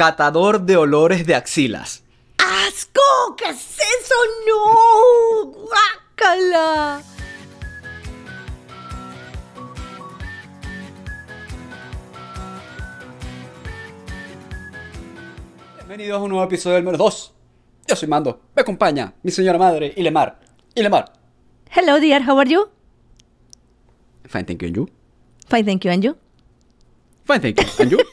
Catador de olores de axilas. ¡Asco! ¿Qué es eso? ¡No! ¡Guácala! Bienvenidos a un nuevo episodio del menos 2. Yo soy Mando. Me acompaña mi señora madre, Ilemar. Ilemar. Hello, dear. How are you? Fine, thank you. And Fine, thank you. And Fine, thank you. And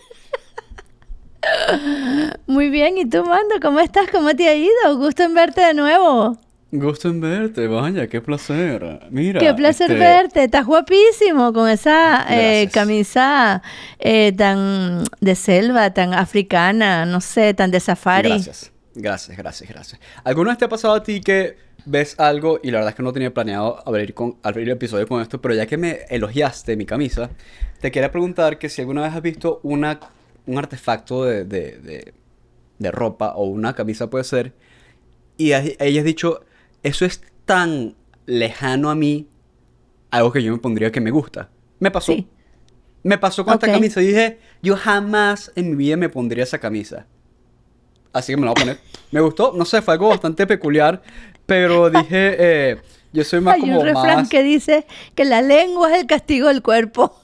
Muy bien, ¿y tú, Mando? ¿Cómo estás? ¿Cómo te ha ido? Gusto en verte de nuevo. Gusto en verte, vaya, qué placer. Mira. Qué placer este, verte, estás guapísimo con esa eh, camisa eh, tan de selva, tan africana, no sé, tan de safari. Gracias, gracias, gracias, gracias. ¿Alguna vez te ha pasado a ti que ves algo y la verdad es que no tenía planeado abrir, con, el episodio con esto, pero ya que me elogiaste mi camisa, te quería preguntar que si alguna vez has visto una un artefacto de, ropa o una camisa puede ser. Y ella ha dicho, eso es tan lejano a mí, algo que yo me pondría que me gusta. Me pasó. Me pasó con esta camisa. dije, yo jamás en mi vida me pondría esa camisa. Así que me la voy a poner. me gustó, no sé, fue algo bastante peculiar, pero dije, eh, yo soy más Hay un refrán que dice que la lengua es el castigo del cuerpo.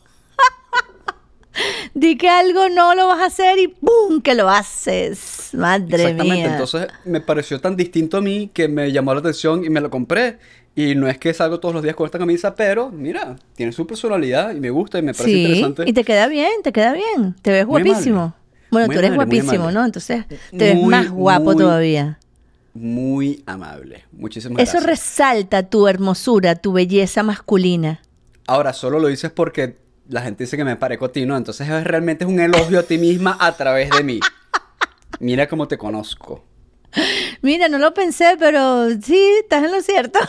di que algo no lo vas a hacer y ¡pum! que lo haces. Madre Exactamente. mía. Entonces me pareció tan distinto a mí que me llamó la atención y me lo compré. Y no es que salgo todos los días con esta camisa, pero mira, tiene su personalidad y me gusta y me parece sí, interesante. Y te queda bien, te queda bien. Te ves guapísimo. Bueno, tú eres guapísimo, ¿no? Entonces te ves más guapo todavía. Muy amable. Muchísimas gracias. Eso resalta tu hermosura, tu belleza masculina. Ahora, solo lo dices porque la gente dice que me parezco a ti, ¿no? Entonces es, realmente es un elogio a ti misma a través de mí. Mira cómo te conozco. Mira, no lo pensé, pero sí, estás en lo cierto.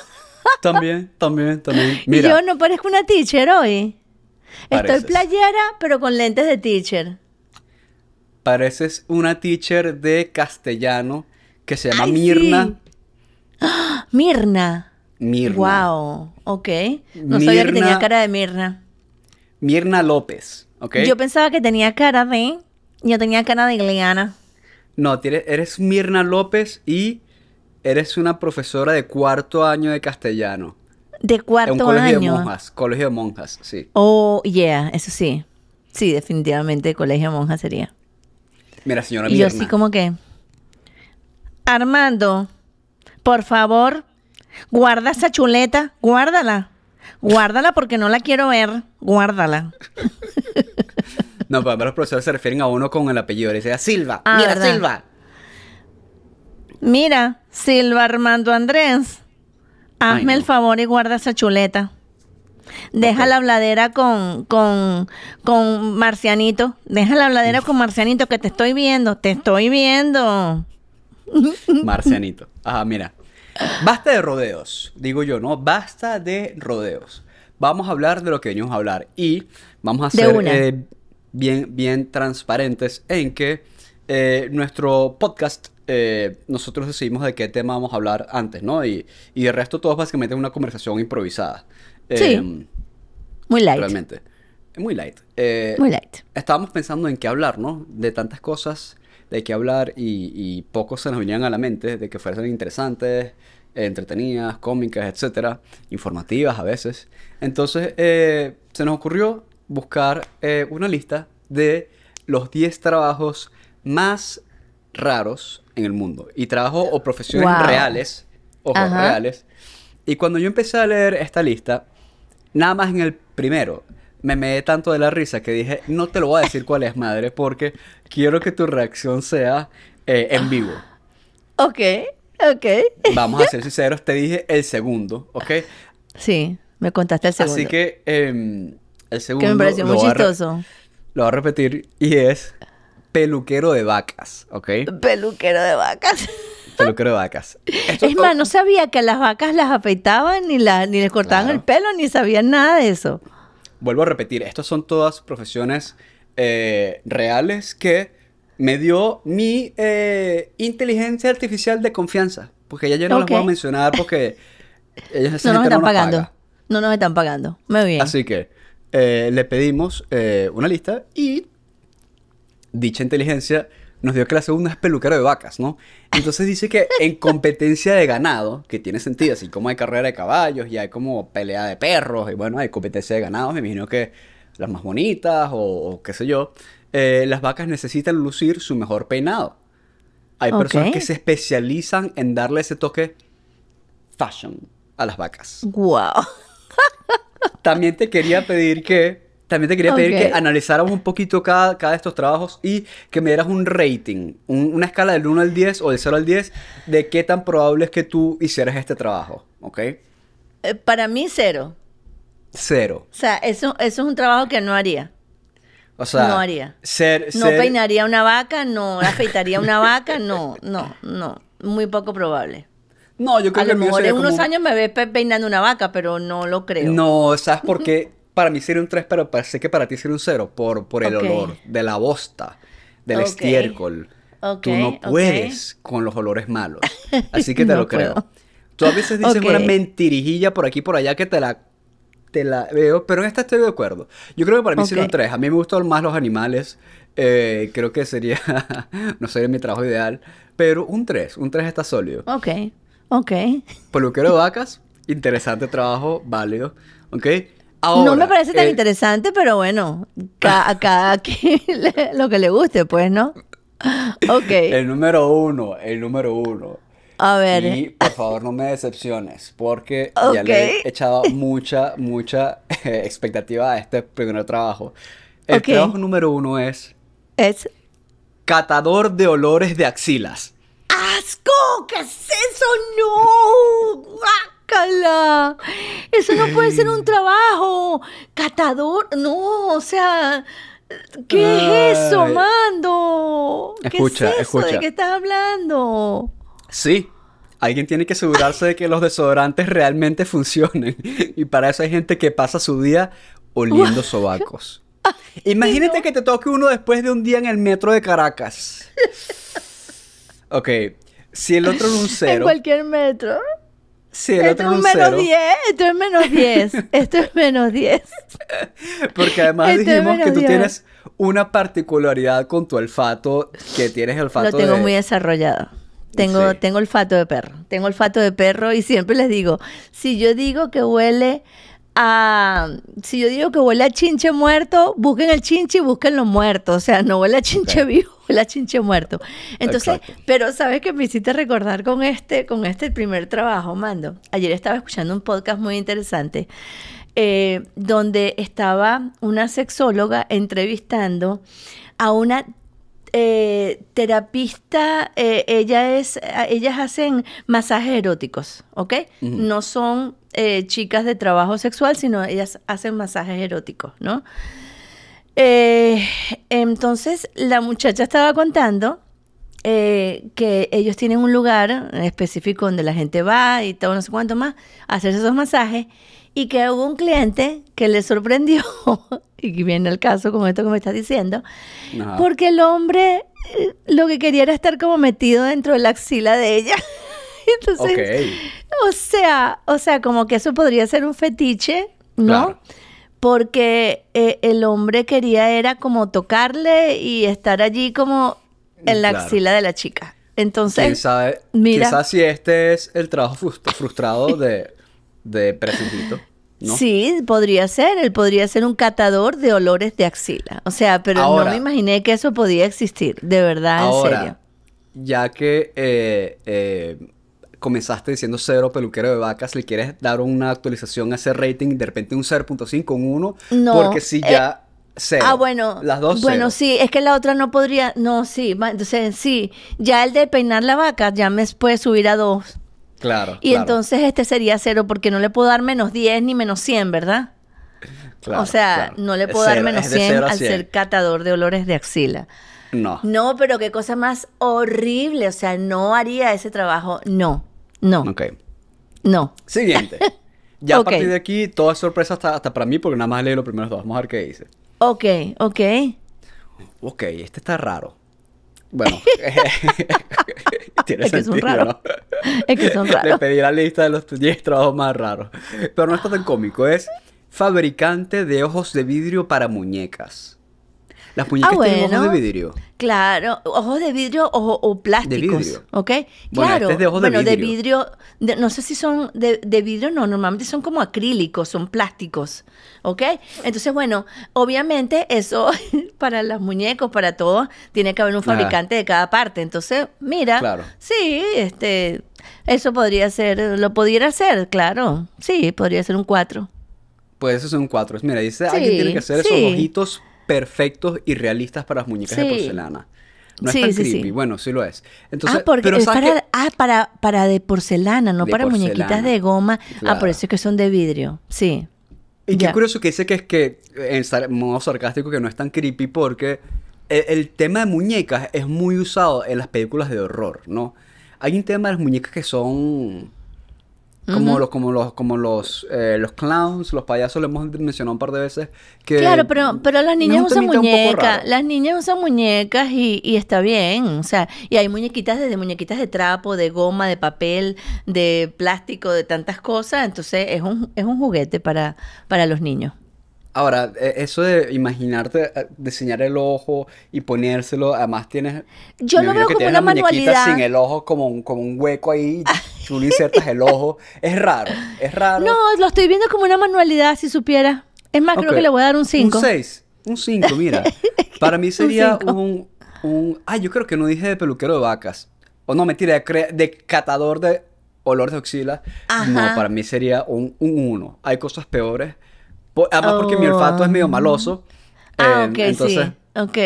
también, también, también. Y yo no parezco una teacher hoy. Estoy playera, pero con lentes de teacher. Pareces una teacher de castellano que se llama ¡Ah! Mirna. Mirna. Mirna. Wow, ok. No soy sabía que tenía cara de Mirna. Mirna López, ¿ok? Yo pensaba que tenía cara de... Yo tenía cara de Ileana. No, eres Mirna López y eres una profesora de cuarto año de castellano. De cuarto un colegio De monjas, colegio de monjas, sí. Oh, yeah, eso sí. Sí, definitivamente colegio de monjas sería. Mira, señora. Y yo sí como que... Armando, por favor, guarda esa chuleta, guárdala. Guárdala porque no la quiero ver. Guárdala. no, pero los profesores se refieren a uno con el apellido. Le ah, Silva. Ah, mira, Silva. Mira, Silva Armando Andrés. Hazme el favor y guarda esa chuleta. Deja la bladera con, con, con Marcianito. Deja la bladera con Marcianito, que te estoy viendo. Te estoy viendo. Marcianito. Ajá, ah, mira. Basta de rodeos, digo yo, ¿no? Basta de rodeos. Vamos a hablar de lo que venimos a hablar y vamos a ser eh, bien, bien transparentes en que eh, nuestro podcast eh, nosotros decidimos de qué tema vamos a hablar antes, ¿no? Y, y resto todo es básicamente una conversación improvisada. sí. Muy light. Realmente. Muy light. Muy light. Estábamos pensando en qué hablar, ¿no? De tantas cosas de qué hablar y, pocos se nos venían a la mente de que fueran interesantes, entretenidas, cómicas, etcétera, informativas a veces. Entonces eh, se nos ocurrió buscar eh, una lista de los 10 trabajos más raros en el mundo y trabajos o profesiones reales, ojo, reales. Y cuando yo empecé a leer esta lista, nada más en el primero me meé tanto de la risa que dije, no te lo voy a decir cuál es, madre, porque quiero que tu reacción sea eh, en vivo. Ok, ok. Vamos a ser sinceros, te dije el segundo, ¿ok? Sí, me contaste el segundo. Así que el segundo... Que em, me pareció muy chistoso. Lo voy a repetir y es peluquero de vacas, ¿ok? Peluquero de vacas. Peluquero de vacas. es más, no sabía que a las vacas las afeitaban ni, la, ni les cortaban el pelo, ni sabían nada de eso vuelvo a repetir, estas son todas profesiones eh, reales que me dio mi eh, inteligencia artificial de confianza. Porque ya yo no las voy a mencionar porque ellos no nos están pagando. No nos están pagando. Muy bien. Así que eh, le pedimos una lista y dicha inteligencia nos dio que la segunda es peluquero de vacas, ¿no? Entonces dice que en competencia de ganado, que tiene sentido, así como hay carrera de caballos y hay como pelea de perros, y bueno, hay competencia de ganado, me imagino que las más bonitas o, qué sé yo, eh, las vacas necesitan lucir su mejor peinado. Hay personas que se especializan en darle ese toque fashion a las vacas. ¡Wow! También te quería pedir que también te quería pedir que analizáramos un poquito cada, cada de estos trabajos y que me dieras un rating, una escala del 1 al 10 o del 0 al 10 de qué tan probable es que tú hicieras este trabajo, ¿ok? Eh, para mí, cero. Cero. O sea, eso, es un trabajo que no haría. O sea, no haría. No peinaría una vaca, no afeitaría una vaca, no, no, no. Muy poco probable. No, yo creo a que lo mejor en unos años me ve peinando una vaca, pero no lo creo. No, ¿sabes por qué? para mí sirve un 3, pero sé que para ti sirve un 0 por, por el olor de la bosta, del estiércol. Tú no puedes con los olores malos. Así que te lo creo. Tú a veces dices una mentirijilla por aquí por allá que te la, la veo, pero en esta estoy de acuerdo. Yo creo que para mí sirve un 3. A mí me gustan más los animales. Eh, creo que sería, no sería mi trabajo ideal, pero un 3, un 3 está sólido. Ok, ok. Peluquero de vacas, interesante trabajo, válido, ok no me parece tan eh, interesante, pero bueno, a cada quien lo que le guste, pues, ¿no? Ok. El número uno, el número uno. A ver. Y por favor no me decepciones, porque ya le he echado mucha, mucha eh, expectativa a este primer trabajo. El trabajo número uno es... Es... Catador de olores de axilas. ¡Asco! ¿Qué es eso? ¡No! ¡Ah! cala Eso no puede ser un trabajo. Catador, no, o sea, ¿qué es eso, mando? ¿Qué escucha, es eso? Escucha. ¿De qué estás hablando? Sí, Alguien tiene que asegurarse de que los desodorantes realmente funcionen. Y para eso hay gente que pasa su día oliendo sobacos. Imagínate que te toque uno después de un día en el metro de Caracas. Ok. Si el otro es un cero. En cualquier metro esto es menos 10, esto es menos 10, esto es 10. Porque además dijimos que tú tienes una particularidad con tu olfato, que tienes el olfato Lo tengo muy desarrollado. Tengo, tengo olfato de perro. Tengo olfato de perro y siempre les digo, si yo digo que huele a... Si yo digo que huele a chinche muerto, busquen el chinche y busquen los muertos. O sea, no huele a chinche vivo la chinche muerto. Entonces, pero sabes que me hiciste recordar con este, con este primer trabajo, Mando. Ayer estaba escuchando un podcast muy interesante eh, donde estaba una sexóloga entrevistando a una eh, terapista, eh, ella es, ellas hacen masajes eróticos, ¿ok? No son chicas de trabajo sexual, sino ellas hacen masajes eróticos, ¿no? Eh, entonces la muchacha estaba contando eh, que ellos tienen un lugar específico donde la gente va y todo, no sé cuánto más, a hacerse esos masajes y que hubo un cliente que le sorprendió, y viene el caso con esto que me estás diciendo, porque el hombre eh, lo que quería era estar como metido dentro de la axila de ella. Entonces, o sea, o sea, como que eso podría ser un fetiche, ¿no? porque eh, el hombre quería era como tocarle y estar allí como en la axila de la chica. Entonces, quizás si este es el trabajo frustrado de, de Sí, podría ser. Él podría ser un catador de olores de axila. O sea, pero no me imaginé que eso podía existir, de verdad, en serio. Ya que eh, eh, comenzaste diciendo cero peluquero de vacas, le quieres dar una actualización a ese rating, de repente un 0.5, un 1, no, porque si ya... Eh, ah, bueno. Las dos. Bueno, sí, es que la otra no podría. No, sí. Entonces, sí. Ya el de peinar la vaca ya me puede subir a dos. Claro. Y entonces este sería cero porque no le puedo dar menos 10 ni menos 100, ¿verdad? Claro, o sea, no le puedo dar menos 100 al ser catador de olores de axila. No. No, pero qué cosa más horrible. O sea, no haría ese trabajo. No. No. Ok. No. Siguiente. Ya a partir de aquí, todas sorpresa hasta, para mí, porque nada más leí los primeros dos. Vamos a ver qué dice. Ok, ok. Ok, este está raro. Bueno, tiene es que sentido, son raro, Es que son raros. Le pedí la lista de los 10 trabajos más raros. Pero no está tan cómico. Es fabricante de ojos de vidrio para muñecas. Las muñecas ah, tienen ojos de vidrio. Claro, ojos de vidrio o, plásticos. De vidrio. ¿Ok? Bueno, este claro. de ojos de vidrio. De no sé si son de, vidrio, no, normalmente son como acrílicos, son plásticos. ¿Ok? Entonces, bueno, obviamente eso para los muñecos, para todo, tiene que haber un fabricante de cada parte. Entonces, mira, claro. sí, este, eso podría ser, lo pudiera ser, claro. Sí, podría ser un cuatro Pues eso es un cuatro. Mira, dice, alguien tiene que hacer esos ojitos perfectos y realistas para las muñecas de porcelana. No es tan creepy, bueno, sí lo es. ah, porque es para, ah, para, de porcelana, no para muñequitas de goma. Ah, por eso es que son de vidrio, sí. Y qué curioso que dice que es que, en modo sarcástico, que no es tan creepy porque el, tema de muñecas es muy usado en las películas de horror, ¿no? Hay un tema de las muñecas que son como, los, como los, como los, eh, los clowns, los payasos, lo hemos mencionado un par de veces. Que claro, pero, las niñas usan muñecas, las niñas usan muñecas y, está bien, o sea, y hay muñequitas desde muñequitas de trapo, de goma, de papel, de plástico, de tantas cosas, entonces es un, es un juguete para, para los niños. Ahora, e, eso de imaginarte eh, diseñar el ojo y ponérselo, además tienes. Yo lo veo como una manualidad. Sin el ojo, como un, como un hueco ahí, tú le insertas el ojo. Es raro, es raro. No, lo estoy viendo como una manualidad, si supiera. Es más, creo que le voy a dar un 5. Un 6, un 5, mira. Para mí sería un, un, Ah, yo creo que no dije de peluquero de vacas. O no, mentira, de, de catador de olor de oxila. No, para mí sería un 1. Hay cosas peores. Por, además, porque mi olfato es medio oh. maloso. Ah, eh, ok, sí. Ok.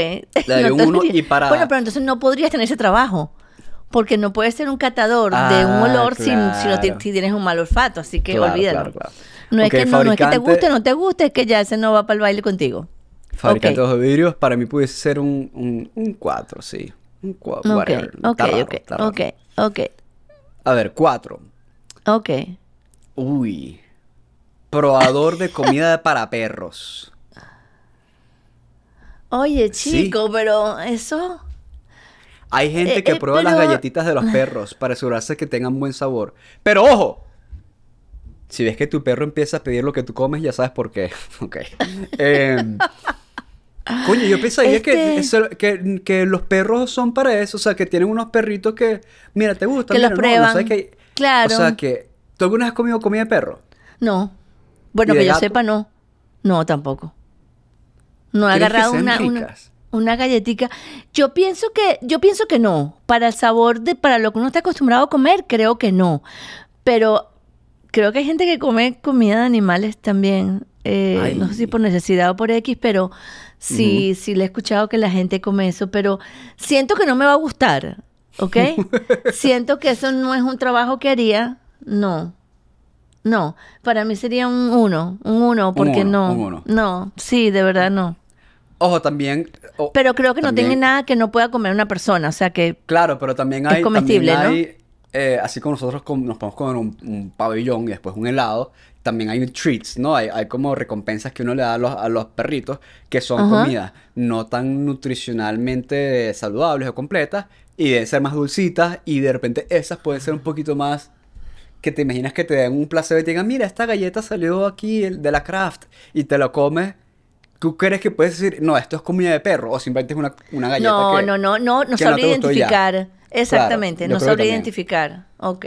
Le doy uno y para. Bueno, pero entonces no podrías tener ese trabajo. Porque no puedes ser un catador de un ah, olor si, tienes un mal olfato. Así que claro, olvídalo. Claro, no, es que, no, es que te guste o no te guste, es que ya ese no va para el baile contigo. Fabricante de vidrios, para mí puede ser un cuatro, un, sí. Un cuatro. Ok, okay ok, A ver, cuatro. Ok. Uy probador de comida para perros. Oye, chico, pero eso. Hay gente eh, que eh, prueba las galletitas de los perros para asegurarse que tengan buen sabor. Pero ojo, si ves que tu perro empieza a pedir lo que tú comes, ya sabes por qué. Em, coño, yo pensaría este que, los perros son para eso. O sea, que tienen unos perritos que, mira, te gustan. Que claro. O sea, que... ¿Tú alguna vez has comido comida de perro? No. Bueno, que yo sepa, no. No, tampoco. No he agarrado una, una, galletica. Yo pienso que, yo pienso que no. Para el sabor de, para lo que uno está acostumbrado a comer, creo que no. Pero creo que hay gente que come comida de animales también. Eh, no sé si por necesidad o por X, pero sí, sí le he escuchado que la gente come eso, pero siento que no me va a gustar, ¿ok? siento que eso no es un trabajo que haría, no. No, para mí sería un uno, un uno, porque no. No, sí, de verdad no. Ojo, también. pero creo que no tiene nada que no pueda comer una persona, o sea que. Claro, pero también hay. Es comestible, ¿no? Eh, así como nosotros nos podemos comer un, pabellón y después un helado, también hay treats, ¿no? Hay, hay como recompensas que uno le da a los, a los perritos que son comidas no tan nutricionalmente saludables o completas y deben ser más dulcitas y de repente esas pueden ser un poquito más que te imaginas que te den un placer y te digan, mira, esta galleta salió aquí de la craft y te la comes. ¿Tú crees que puedes decir, no, esto es comida de perro o simplemente es una, una galleta? No, que, no, no, no, no no sabría identificar. Exactamente, no sabré identificar. Ok.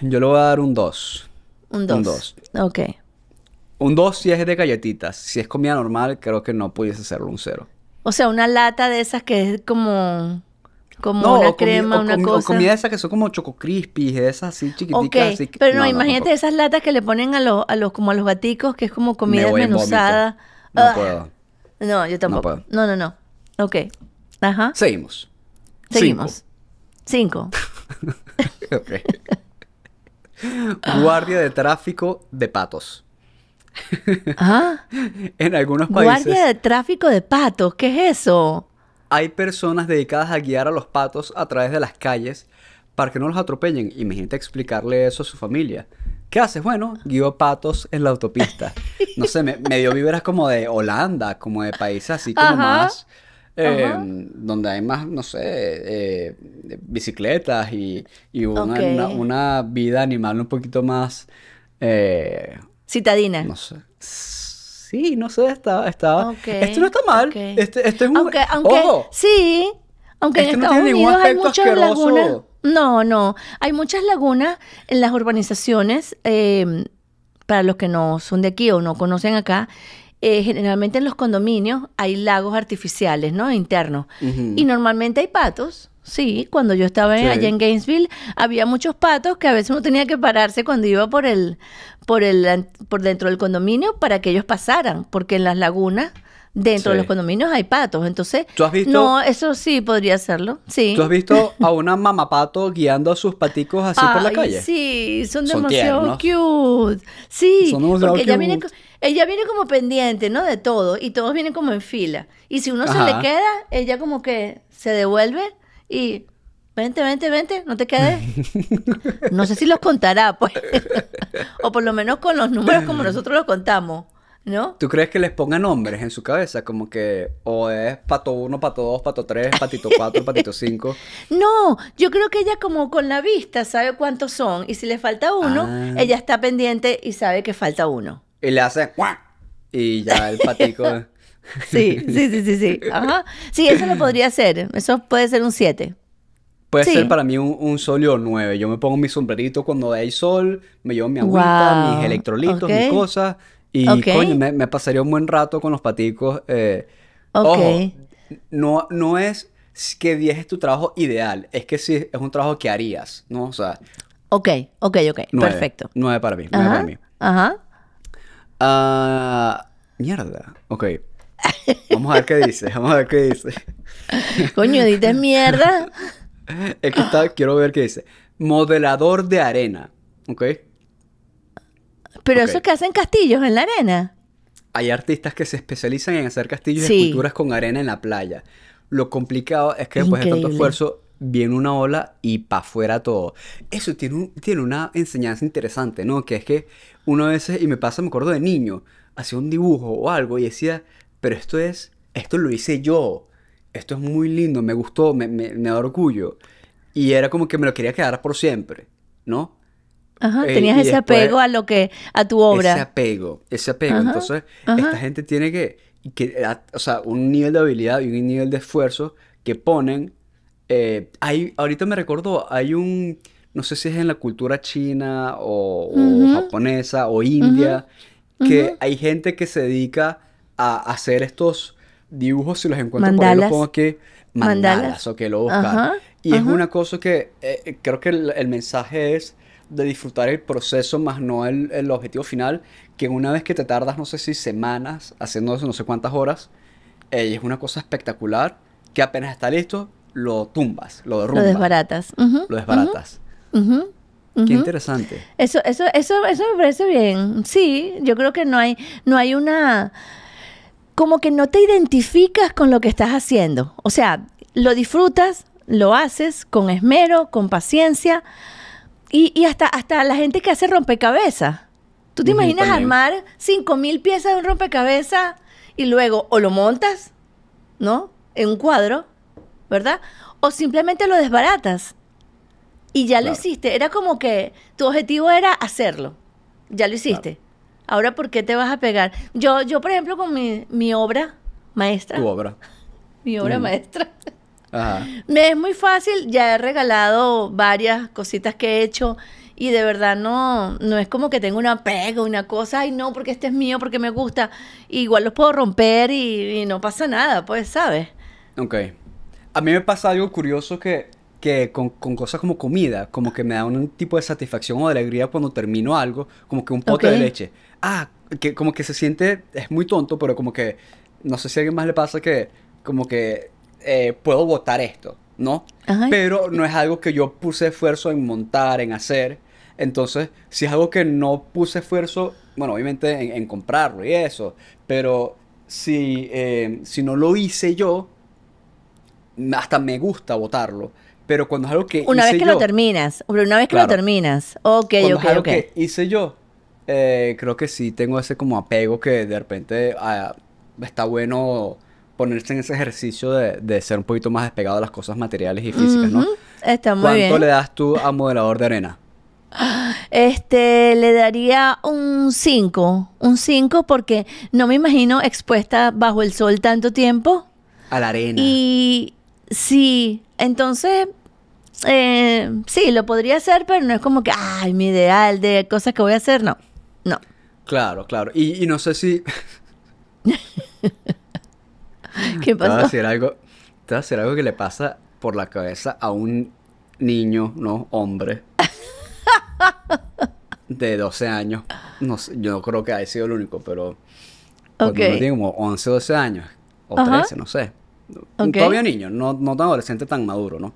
Yo le voy a dar un 2. Un 2. Un 2. Ok. Un 2 si es de galletitas. Si es comida normal, creo que no pudiese hacerlo un 0. O sea, una lata de esas que es como como una crema, una cosa. O comida esa que son como choco esas así chiquititas. pero no, imagínate esas latas que le ponen a los, a los, como a los gaticos, que es como comida desmenuzada. No ah, puedo. No, yo tampoco. Puedo. No, no, no. Ok. Ajá. Seguimos. Seguimos. Cinco. Ok. Guardia de tráfico de patos. ¿Ah? en algunos países. Guardia de tráfico de patos, ¿qué es eso? hay personas dedicadas a guiar a los patos a través de las calles para que no los atropellen. Imagínate explicarle eso a su familia. ¿Qué haces? Bueno, guío patos en la autopista. No sé, me, dio víveras como de Holanda, como de países así como más... Eh, donde hay más, no sé, eh, bicicletas y, una, vida animal un poquito más... Eh, Citadina. No sé sí, no sé, estaba, está. esto no está mal, este, es un, aunque, sí, aunque en Estados no Unidos hay muchas lagunas, no, no, hay muchas lagunas en las urbanizaciones, em, para los que no son de aquí o no conocen acá, eh, generalmente en los condominios hay lagos artificiales, ¿no? Internos, y normalmente hay patos, Sí, cuando yo estaba allá en Gainesville había muchos patos que a veces uno tenía que pararse cuando iba por el por el por dentro del condominio para que ellos pasaran, porque en las lagunas dentro de los condominios hay patos, entonces ¿Tú has visto? No, eso sí podría hacerlo. Sí. ¿Tú has visto a una pato guiando a sus paticos así por la calle? Sí, son demasiado cute. Sí, porque Ella, viene, ella viene como pendiente, ¿no? De todo y todos vienen como en fila. Y si uno se le queda, ella como que se devuelve y vente, vente, vente, no te quedes. No sé si los contará, pues. o por lo menos con los números como nosotros los contamos, ¿no? ¿Tú crees que les ponga nombres en su cabeza? Como que, o es pato 1, pato 2, pato 3, patito 4, patito 5. No, yo creo que ella como con la vista sabe cuántos son. Y si le falta uno, ah. ella está pendiente y sabe que falta uno. Y le hace Y ya el patico... Sí, sí, sí, sí, sí. Ajá. Sí, eso lo podría ser. Eso puede ser un 7. Puede ser para mí un, un 9. Yo me pongo mi sombrerito cuando hay sol, me llevo mi agüita, mis electrolitos, mis cosas. Y coño, me, pasaría un buen rato con los paticos. Eh, no, no es que 10 es tu trabajo ideal, es que sí es un trabajo que harías, ¿no? O sea. Ok, ok, ok. perfecto. 9 para mí, 9 para mí. Ajá. Ah, mierda. Ok. Vamos a ver qué dice, vamos a ver qué dice. Coño, dices mierda. Es que quiero ver qué dice. Modelador de arena, ¿ok? Pero eso es que hacen castillos en la arena. Hay artistas que se especializan en hacer castillos y esculturas con arena en la playa. Lo complicado es que después de tanto esfuerzo viene una ola y pa' afuera todo. Eso tiene, tiene una enseñanza interesante, ¿no? Que es que a veces... y me pasa, me acuerdo de niño, hacía un dibujo o algo y decía, pero esto es, esto lo hice yo, esto es muy lindo, me gustó, me, me, me da orgullo. Y era como que me lo quería quedar por siempre, ¿no? Ajá, eh, tenías ese apego a lo que, a tu obra. Ese apego, ese apego. Entonces, esta gente tiene que, que o sea, un nivel de habilidad y un nivel de esfuerzo que ponen. Eh, ahorita me recordó, hay un, no sé si es en la cultura china o, japonesa o india, que hay gente que se dedica a hacer estos dibujos, si los encuentro por ahí, pongo mandalas, o que lo buscan. y es una cosa que eh, creo que el, mensaje es de disfrutar el proceso más no el, objetivo final, que una vez que te tardas, no sé si semanas, haciendo no sé cuántas horas, es una cosa espectacular, que apenas está listo, lo tumbas, lo derrumbas. Lo desbaratas. lo desbaratas. Qué interesante. Eso, eso, eso, eso me parece bien. Sí, yo creo que no hay, no hay una como que no te identificas con lo que estás haciendo. O sea, lo disfrutas, lo haces con esmero, con paciencia y, hasta, hasta la gente que hace rompecabezas. ¿Tú te imaginas armar 5.000 piezas de un rompecabezas y luego o lo montas, ¿no? En un cuadro, ¿verdad? O simplemente lo desbaratas y ya lo hiciste. Era como que tu objetivo era hacerlo. Ya lo hiciste. Ahora, ¿por qué te vas a pegar? Yo, yo por ejemplo, con mi, obra maestra. Tu obra. Mi obra mm. maestra. Ajá. Me es muy fácil, ya he regalado varias cositas que he hecho y de verdad no, no es como que tengo una pega, una cosa, ay no, porque este es mío, porque me gusta. Igual los puedo romper y, y no pasa nada, pues, ¿sabes? Ok. A mí me pasa algo curioso que que con, cosas como comida, como que me da un tipo de satisfacción o de alegría cuando termino algo, como que un pote de leche. Ah, que como que se siente, es muy tonto, pero como que, no sé si a alguien más le pasa que, como que eh, puedo botar esto, ¿no? Pero no es algo que yo puse esfuerzo en montar, en hacer. Entonces, si es algo que no puse esfuerzo, bueno, obviamente en, comprarlo y eso, pero si, eh, si no lo hice yo, hasta me gusta botarlo pero cuando es algo que. Una vez que lo terminas. Una vez que lo terminas. Ok, ok, es algo Que hice yo. Eh, creo que sí tengo ese como apego que de repente ah, está bueno ponerse en ese ejercicio de, ser un poquito más despegado de las cosas materiales y físicas, ¿no? Está muy ¿Cuánto le das tú a modelador de arena? Este, le daría un 5, un 5 porque no me imagino expuesta bajo el sol tanto tiempo. A la arena. Y sí, entonces eh, sí, lo podría hacer, pero no es como que, ay, mi ideal de cosas que voy a hacer, no, no. Claro, claro. Y, no sé si... ¿Qué pasó? Te voy a decir algo, te algo que le pasa por la cabeza a un niño, no hombre, de 12 años. No yo creo que haya sido el único, pero Yo okay. tiene como 11 o 12 años, o 13, no sé. Todavía niño, no, no tan adolescente, tan maduro, ¿no?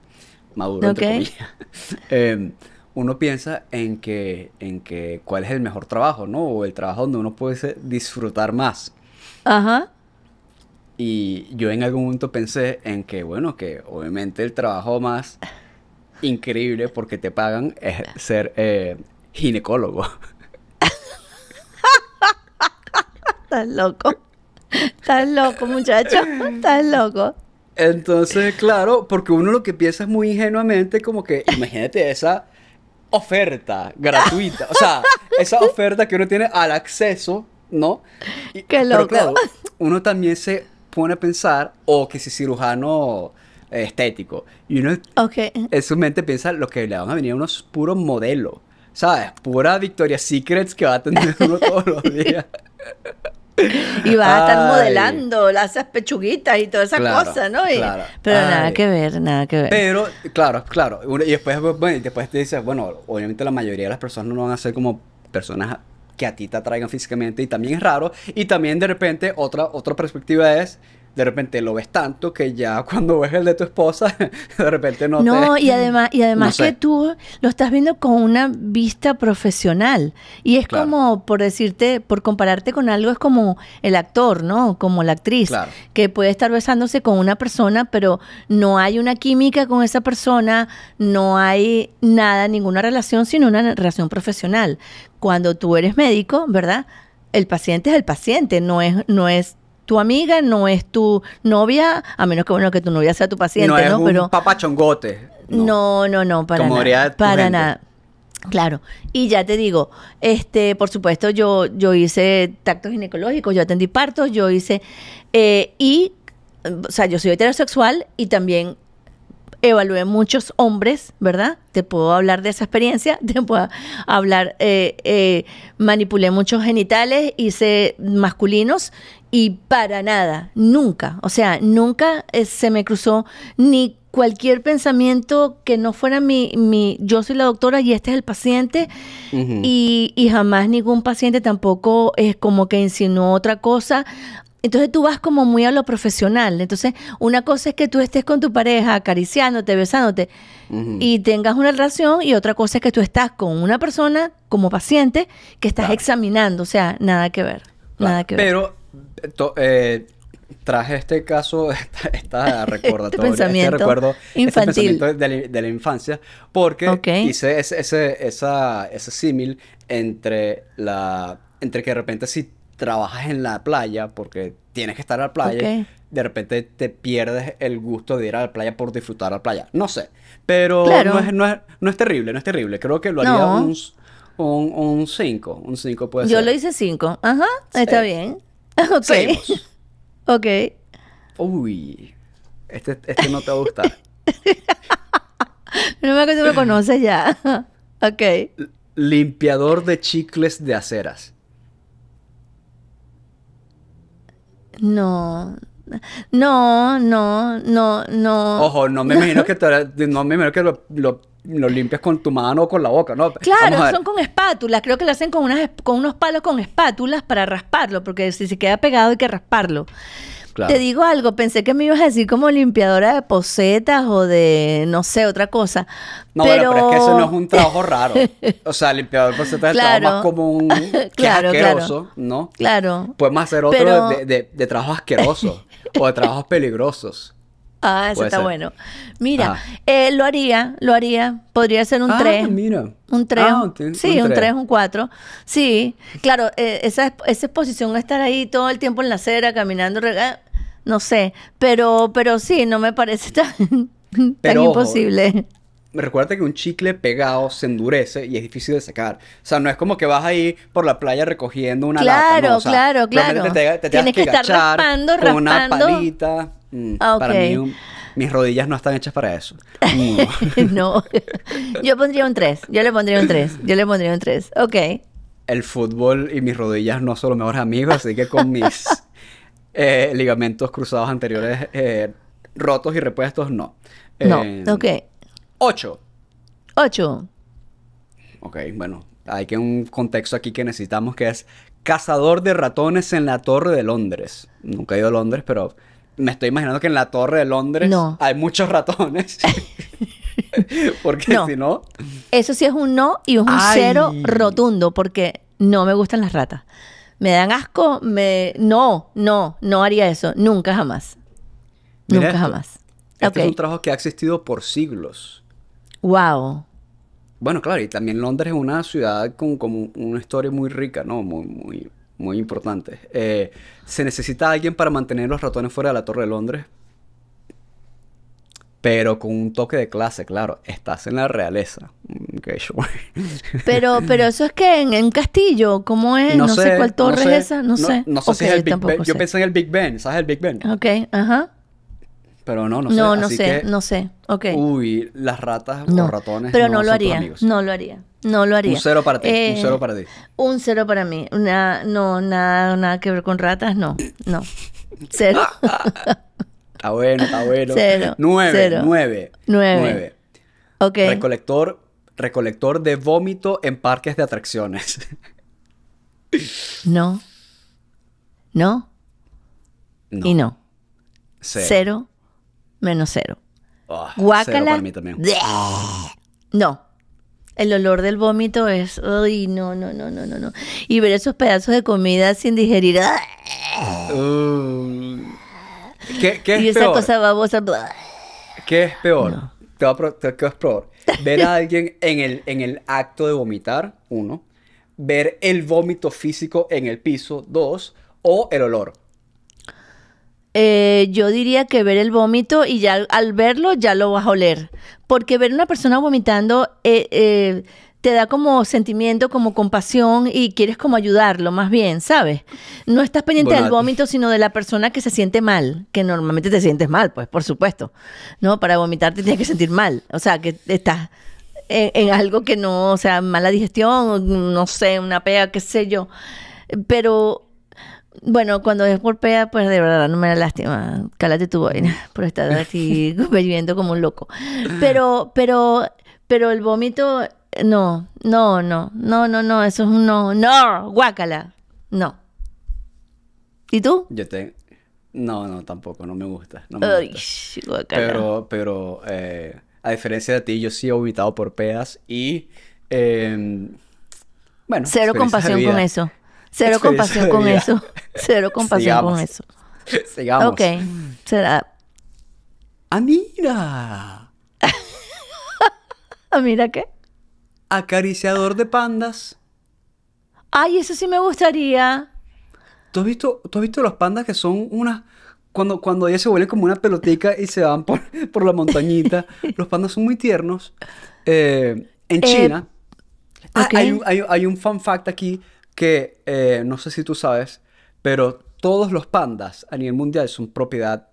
maduro, entre em, uno piensa en que, en que cuál es el mejor trabajo, ¿no? O el trabajo donde uno puede disfrutar más. Ajá. Y yo en algún momento pensé en que, bueno, que obviamente el trabajo más increíble porque te pagan es ser eh, ginecólogo. Estás loco. Estás loco, muchacho. Estás loco. Entonces, claro, porque uno lo que piensa es muy ingenuamente como que, imagínate esa oferta gratuita, o sea, esa oferta que uno tiene al acceso, ¿no? Qué loco. Pero claro, uno también se pone a pensar, o oh, que si cirujano eh, estético, y uno en su mente piensa lo que le van a venir a unos puros modelos, ¿sabes? Pura Victoria's Secrets que va a tener uno todos los días. Y vas a estar modelando Las pechuguitas y todas esas cosa cosas, ¿no? Pero nada que ver, nada que ver. Pero, claro, claro. Y después, después te dices, bueno, obviamente la mayoría de las personas no van a ser como personas que a ti te atraigan físicamente y también es raro. Y también de repente otra, otra perspectiva es de repente lo ves tanto que ya cuando ves el de tu esposa, de repente no, no y además, y además que tú lo estás viendo con una vista profesional. Y es como, por decirte, por compararte con algo, es como el actor, ¿no? Como la actriz, que puede estar besándose con una persona, pero no hay una química con esa persona, no hay nada, ninguna relación, sino una relación profesional. Cuando tú eres médico, ¿verdad? El paciente es el paciente, no es, no es tu amiga, no es tu novia, a menos que bueno que tu novia sea tu paciente, ¿no? Es ¿no? Un papachongote. No, no, no, para nada. Para nada. Claro, y ya te digo, este, por supuesto, yo, yo hice tactos ginecológicos, yo atendí partos, yo hice, eh, y, o sea, yo soy heterosexual y también evalué muchos hombres, ¿verdad? Te puedo hablar de esa experiencia, te puedo hablar, eh, eh, manipulé muchos genitales, hice masculinos y para nada, nunca, o sea, nunca eh, se me cruzó ni cualquier pensamiento que no fuera mi, mi, yo soy la doctora y este es el paciente, y, y, jamás ningún paciente tampoco es como que insinuó otra cosa. Entonces tú vas como muy a lo profesional. Entonces, una cosa es que tú estés con tu pareja acariciándote, besándote y tengas una relación y otra cosa es que tú estás con una persona como paciente que estás examinando. O sea, nada que ver. Nada que ver. Pero eh, traje este caso, está esta recordatoria, este, este, pensamiento recuerdo este infantil de, la, infancia, porque hice ese, esa, ese símil entre la, entre que de repente si trabajas en la playa, porque tienes que estar a la playa, de repente te pierdes el gusto de ir a la playa por disfrutar a la playa. No sé, pero no, es, no, es, no, es, terrible, no es terrible. Creo que lo haría un 5, un 5 puede Yo ser. Yo lo hice 5, ajá, está bien. Ok. Seguimos. Ok. Uy. Este, este no te va a gustar. no me que tú me conoces ya. ok. limpiador de chicles de aceras. No. No, no, no, no. Ojo, no me imagino que, no me imagino que lo lo limpias con tu mano o con la boca, ¿no? Claro, son con espátulas. Creo que lo hacen con, unas, con unos palos con espátulas para rasparlo, porque si se queda pegado hay que rasparlo. Te digo algo, pensé que me ibas a decir como limpiadora de posetas o de, no sé, otra cosa. No, pero, es que eso no es un trabajo raro. O sea, limpiador de posetas es el trabajo más que asqueroso, ¿no? Claro. Podemos hacer otro de, trabajo de o de trabajos peligrosos. Ah, eso está bueno. Mira, ah. eh, lo haría, lo haría. Podría ser un ah, Un 3. Ah, sí, un 3, un 4. Sí, claro, eh, esa, esa exposición estar ahí todo el tiempo en la acera, caminando, no sé, pero, pero sí, no me parece tan, imposible. Recuerda que un chicle pegado se endurece y es difícil de sacar. O sea, no es como que vas ahí por la playa recogiendo una lata. sea, claro, claro, claro. Te, Tienes que, estar Con una palita. Mm, ah, para mí, mis rodillas no están hechas para eso. Mm. no. Yo pondría un 3. Yo le pondría un 3. Yo le pondría un 3. Ok. El fútbol y mis rodillas no son los mejores amigos, así que con mis eh, ligamentos cruzados anteriores eh, rotos y repuestos, no. No, eh, ok. 8. 8. Ok, bueno, hay que un contexto aquí que necesitamos que es cazador de ratones en la Torre de Londres. Nunca he ido a Londres, pero me estoy imaginando que en la Torre de Londres no. hay muchos ratones. porque no. si no. Eso sí es un no y es un cero rotundo, porque no me gustan las ratas. Me dan asco, me. No, no, no haría eso. Nunca jamás. Nunca jamás. Este es un trabajo que ha existido por siglos. Wow. Bueno, claro, y también Londres es una ciudad con como una historia muy rica, ¿no? Muy, muy, muy importante. Eh, se necesita alguien para mantener los ratones fuera de la Torre de Londres, pero con un toque de clase, claro, estás en la realeza. Mm, pero, pero eso es que en, castillo, ¿cómo es? No, sé, cuál torre es esa, no, sé. No, sé si es el Big Ben. Yo pensé en el Big Ben, ¿sabes el Big Ben? Ok, ajá. Pero no, no sé. No, no Así sé, que, no sé. Ok. Uy, las ratas no, o ratones. Pero no, lo haría. No lo haría. No lo haría. Un cero para ti. un eh, cero para ti. Un cero para mí. Una, no, nada, nada que ver con ratas, no. No. Cero. está bueno, está bueno. Cero. Nueve. Nueve. Nueve. Ok. Recolector, recolector de vómito en parques de atracciones. no. No. No. Y no. Cero. cero menos cero. Ah, Guácala. no. El olor del vómito es, ay, no, no, no, no, no, no. Y ver esos pedazos de comida sin digerir. Uh, ¿qué, es y esa peor? cosa babosa. ¿Qué es peor? Te, voy a, Ver a alguien el, en el acto de vomitar, uno. Ver el vómito físico en el piso, dos. O el olor. Eh, yo diría que ver el vómito y ya al verlo ya lo vas a oler. Porque ver a una persona vomitando eh, eh, te da como sentimiento, como compasión y quieres como ayudarlo más bien, ¿sabes? No estás pendiente del vómito, sino de la persona que se siente mal, que normalmente te sientes mal, pues por supuesto. No, para vomitar te tienes que sentir mal, o sea, que estás en, en algo que no, o sea, mala digestión, no sé, una pega, qué sé yo. Pero bueno, cuando es por peas, pues de verdad no me da lástima. Cálate tu boina por estar así bebiendo como un loco. Pero, pero, pero el vómito, no, no, no, no, no, no, eso es un no, no, guácala, no. ¿Y tú? Yo te, No, no, tampoco, no me gusta. Pero, pero, eh, a diferencia de ti, yo sí he vomitado por peas y. Eh, bueno, cero compasión con eso. Cero compasión con eso. Cero compasión con eso. Sigamos. Ok. Será. ¡Amira! ¿Amira qué? Acariciador de pandas. Ay, eso sí me gustaría. ¿Tú has visto, tú has visto los pandas que son unas. Cuando, cuando ellas se vuelven como una pelotica y se van por, la montañita. los pandas son muy tiernos. Eh, en eh, China. hay, hay, un fun fact aquí que eh, no sé si tú sabes, pero todos los pandas a nivel mundial son propiedad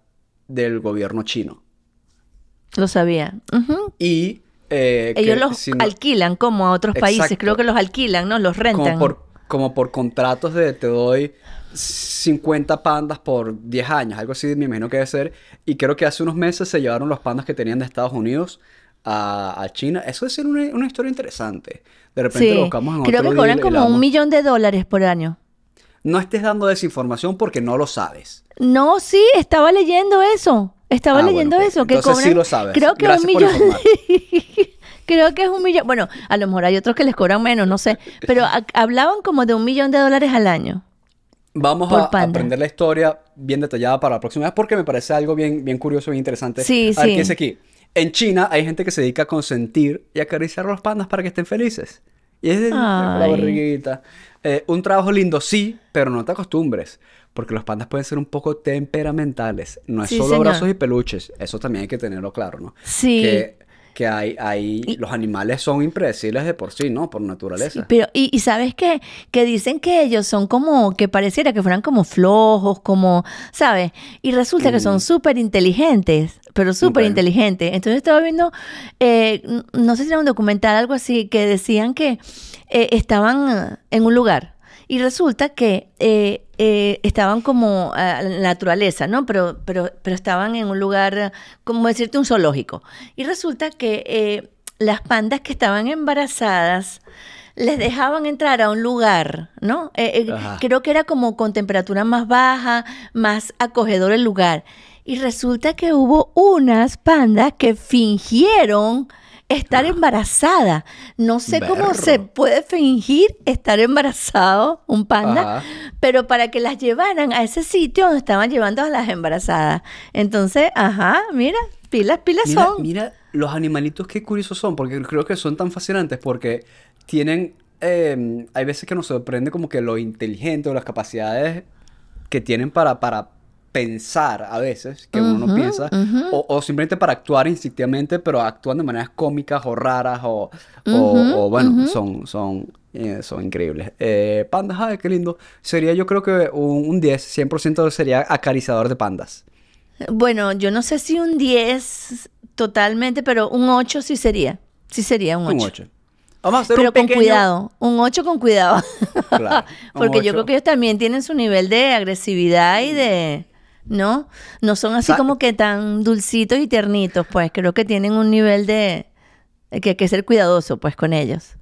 del gobierno chino. Lo sabía. Y eh, ellos los alquilan como a otros países, creo que los alquilan, ¿no? Los rentan. Como por, contratos de te doy 50 pandas por 10 años, algo así me imagino que debe ser. Y creo que hace unos meses se llevaron los pandas que tenían de Estados Unidos a, China. Eso es ser una, una historia interesante de repente lo buscamos en Creo que cobran como un millón de dólares por año. No estés dando desinformación porque no lo sabes. No, sí, estaba leyendo eso. Estaba ah, leyendo eso. eso. Que sí lo sabes. Creo que Gracias un millón. Creo que es un millón. Bueno, a lo mejor hay otros que les cobran menos, no sé. Pero hablaban como de un millón de dólares al año. Vamos a aprender la historia bien detallada para la próxima vez porque me parece algo bien, bien curioso, bien interesante. Sí, sí. aquí? en China hay gente que se dedica a consentir y acariciar a los pandas para que estén felices. Y es de la barriguita. Eh, un trabajo lindo, sí, pero no te acostumbres. Porque los pandas pueden ser un poco temperamentales. No es solo brazos y peluches. Eso también hay que tenerlo claro, ¿no? Sí. Que que hay, hay los animales son impredecibles de por sí, ¿no? Por naturaleza. pero, y, sabes qué? Que dicen que ellos son como, que pareciera que fueran como flojos, como, ¿sabes? Y resulta que son mm. súper inteligentes, pero súper inteligentes. Entonces estaba viendo, eh, no sé si era un documental, algo así, que decían que eh, estaban en un lugar y resulta que eh, eh, estaban como eh, la naturaleza, ¿no? Pero, pero, pero estaban en un lugar, como decirte, un zoológico. Y resulta que las pandas que estaban embarazadas les dejaban entrar a un lugar, ¿no? creo que era como con temperatura más baja, más acogedor el lugar. Y resulta que hubo unas pandas que fingieron estar ah. embarazada. No sé cómo se puede fingir estar embarazado un panda, pero para que las llevaran a ese sitio donde estaban llevando a las embarazadas. Entonces, ajá, mira, pilas, pilas son. Mira los animalitos qué curiosos son, porque creo que son tan fascinantes porque tienen em, hay veces que nos sorprende como que lo inteligente o las capacidades que tienen para, para pensar a veces, que uno no piensa, o, simplemente para actuar instintivamente, pero actúan de maneras cómicas o raras, o, bueno, son, son, eh, son increíbles. Eh, pandas, ay, qué lindo. Sería yo creo que un, 10, 100% sería acariciador de pandas. Bueno, yo no sé si un 10 totalmente, pero un 8 sí sería. Sí sería un 8. Un 8. Pero un con cuidado, un 8 con cuidado. Porque yo creo que ellos también tienen su nivel de agresividad y de... ¿no? No son así como que tan dulcitos y tiernitos, pues creo que tienen un nivel de eh, que hay que ser cuidadoso, pues, con ellos.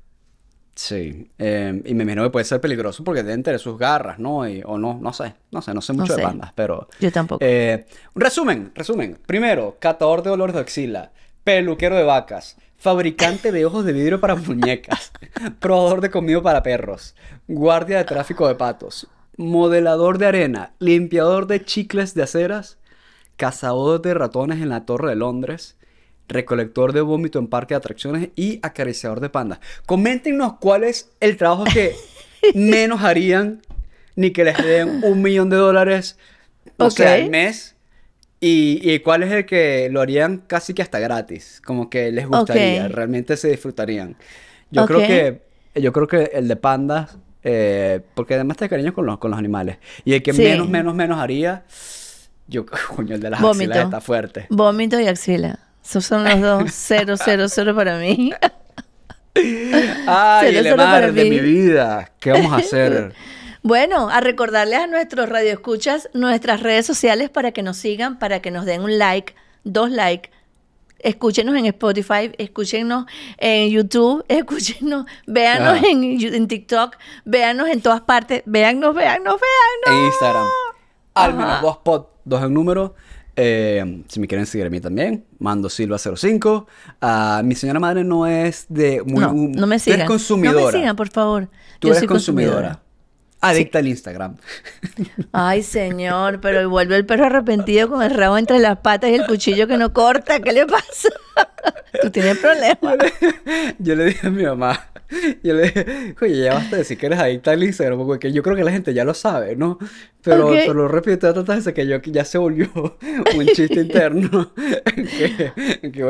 Sí, em, y me imagino que puede ser peligroso porque deben tener sus garras, ¿no? o no, no sé, no sé, no sé mucho de bandas, pero... Yo tampoco. Eh, resumen, resumen. Primero, catador de olores de axila, peluquero de vacas, fabricante de ojos de vidrio para muñecas, probador de comida para perros, guardia de tráfico de patos, modelador de arena, limpiador de chicles de aceras, cazador de ratones en la Torre de Londres, recolector de vómito en parque de atracciones y acariciador de pandas. Coméntenos cuál es el trabajo que menos harían ni que les den un millón de dólares o sea, al mes. Y, cuál es el que lo harían casi que hasta gratis, como que les gustaría, realmente se disfrutarían. Yo creo que yo creo que el de pandas eh, porque además te cariño con los, animales. Y el que menos, menos, menos haría, yo, coño, el de las axilas está fuerte. Vómito y axila. son los dos. Cero, cero, cero para mí. Ay, el mar de mi vida. ¿Qué vamos a hacer? Bueno, a recordarles a nuestros radioescuchas nuestras redes sociales para que nos sigan, para que nos den un like, dos likes, escúchenos en Spotify, escúchenos en YouTube, escúchenos, véanos en, TikTok, véanos en todas partes, véanos, véanos, véanos. En Instagram. Al menos dos pod, dos en número. Eh, si me quieren seguir a mí también, mando Silva05. a ah, mi señora madre no es de muy. No, no me sigan. No me sigan, por favor. Yo soy consumidora adicta al Instagram. Ay, señor, pero vuelve el perro arrepentido con el rabo entre las patas y el cuchillo que no corta. ¿Qué le pasa? Tú tienes problemas. Yo le, dije a mi mamá, yo le dije, oye, ya basta decir que eres adicta al Instagram, porque yo creo que la gente ya lo sabe, ¿no? Pero te lo repito tantas veces que yo ya se volvió un chiste interno.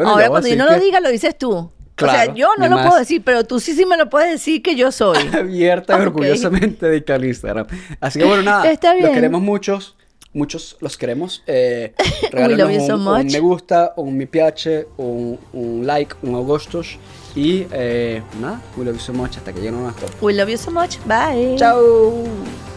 Ahora, cuando yo no lo diga, lo dices tú o sea, yo no lo puedo decir, pero tú sí sí me lo puedes decir que yo soy. Abierta y orgullosamente dedicada al Instagram. Así que bueno, nada, Está bien. los queremos muchos. Muchos los queremos. Eh, regálenos un, me gusta, un mi piace, un, like, un agostos. Y eh, nada, we love you so much hasta que llegue nuestro. We love you so much. Bye. Chao.